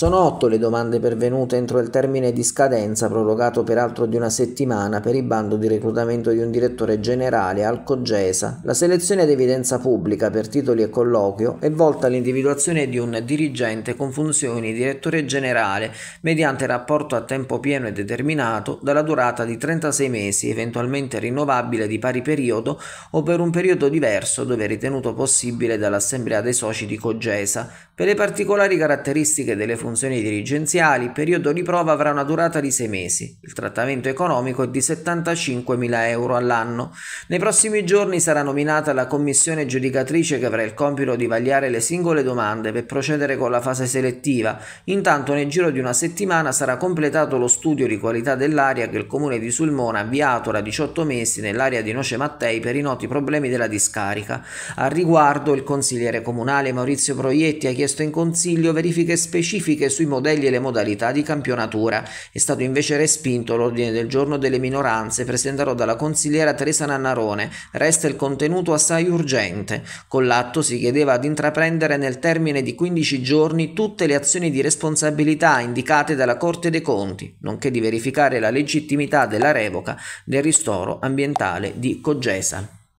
Sono otto le domande pervenute entro il termine di scadenza, prorogato peraltro di una settimana, per il bando di reclutamento di un direttore generale al COGESA. La selezione ad evidenza pubblica per titoli e colloquio è volta all'individuazione di un dirigente con funzioni direttore generale mediante rapporto a tempo pieno e determinato dalla durata di 36 mesi, eventualmente rinnovabile di pari periodo o per un periodo diverso dove ritenuto possibile dall'Assemblea dei soci di COGESA per le particolari caratteristiche delle funzioni dirigenziali, il periodo di prova avrà una durata di 6 mesi. Il trattamento economico è di 75.000 euro all'anno. Nei prossimi giorni sarà nominata la commissione giudicatrice che avrà il compito di vagliare le singole domande per procedere con la fase selettiva. Intanto nel giro di una settimana sarà completato lo studio di qualità dell'aria che il comune di Sulmona ha avviato da 18 mesi nell'area di Noce Mattei per i noti problemi della discarica. Al riguardo il consigliere comunale Maurizio Proietti ha chiesto chiesto in consiglio verifiche specifiche sui modelli e le modalità di campionatura. È stato invece respinto l'ordine del giorno delle minoranze presentato dalla consigliera Teresa Nannarone. Resta il contenuto assai urgente. Con l'atto si chiedeva di intraprendere nel termine di 15 giorni tutte le azioni di responsabilità indicate dalla Corte dei Conti, nonché di verificare la legittimità della revoca del ristoro ambientale di Cogesa.